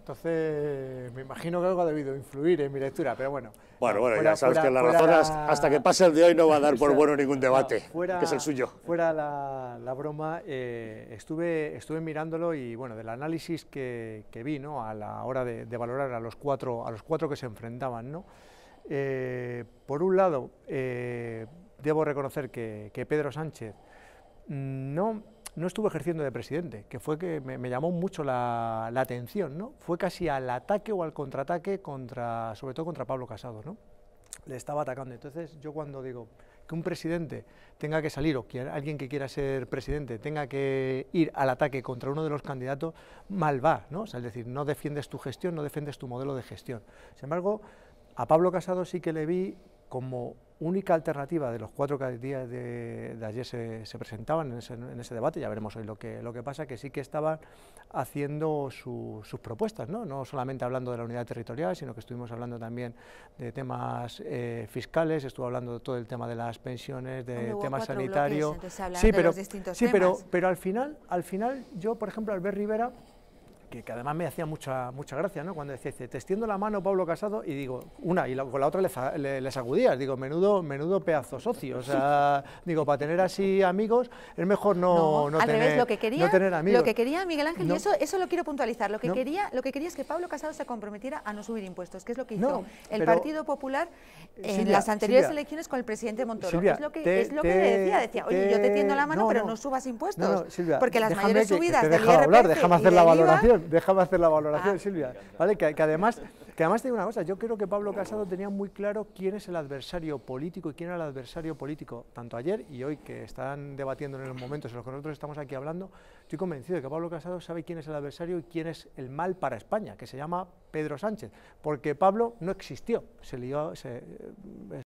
Entonces, me imagino que algo ha debido influir en mi lectura, pero bueno. Bueno, bueno, ya sabes que la las hasta que pase el de hoy no va a dar por bueno ningún debate, que es el suyo. Fuera la, broma, eh, estuve, estuve mirándolo y, bueno, del análisis que, que vi, ¿no?, a la hora de, valorar a los, cuatro, a los cuatro que se enfrentaban, ¿no? Eh, por un lado, eh, debo reconocer que, que Pedro Sánchez mm, no no estuvo ejerciendo de presidente, que fue que me, llamó mucho la, atención, ¿no? Fue casi al ataque o al contraataque contra, sobre todo contra Pablo Casado, ¿no? Le estaba atacando. Entonces yo cuando digo que un presidente tenga que salir o alguien que quiera ser presidente tenga que ir al ataque contra uno de los candidatos, mal va, ¿no? es decir, no defiendes tu gestión, no defiendes tu modelo de gestión. Sin embargo, a Pablo Casado sí que le vi como única alternativa de los cuatro que de, ayer se, presentaban en ese, debate, ya veremos hoy lo que, lo que pasa, que sí que estaban haciendo sus propuestas, ¿no? no solamente hablando de la unidad territorial, sino que estuvimos hablando también de temas eh, fiscales, estuvo hablando de todo el tema de las pensiones, de temas sanitarios. Sí, pero, sí, pero, pero al final, al final, yo, por ejemplo, Albert Rivera, que, además me hacía mucha, mucha gracia, ¿no? Cuando decía, te extiendo la mano, Pablo Casado, y digo, una, y con la otra le, le, sacudías, digo, menudo, menudo pedazo socio, o sea, digo, para tener así amigos, es mejor no, no, no tener, lo que quería, amigos. Lo que quería Miguel Ángel, y eso, eso lo quiero puntualizar, lo que, quería, lo que quería es que Pablo Casado se comprometiera a no subir impuestos, que es lo que hizo el Partido Popular eh, en las anteriores elecciones con el presidente Montoro, es lo que, es lo que le decía, decía, oye, yo te tiendo la mano, pero no, subas impuestos, porque las mayores subidas que te hablar, déjame hacer la valoración, déjame hacer la valoración, ah. Silvia. ¿Vale? Que, además, que además te digo una cosa, yo creo que Pablo Casado tenía muy claro quién es el adversario político y quién era el adversario político, tanto ayer y hoy que están debatiendo en los momentos en los que nosotros estamos aquí hablando, estoy convencido de que Pablo Casado sabe quién es el adversario y quién es el mal para España, que se llama Pedro Sánchez, porque Pablo no existió, se se, eh,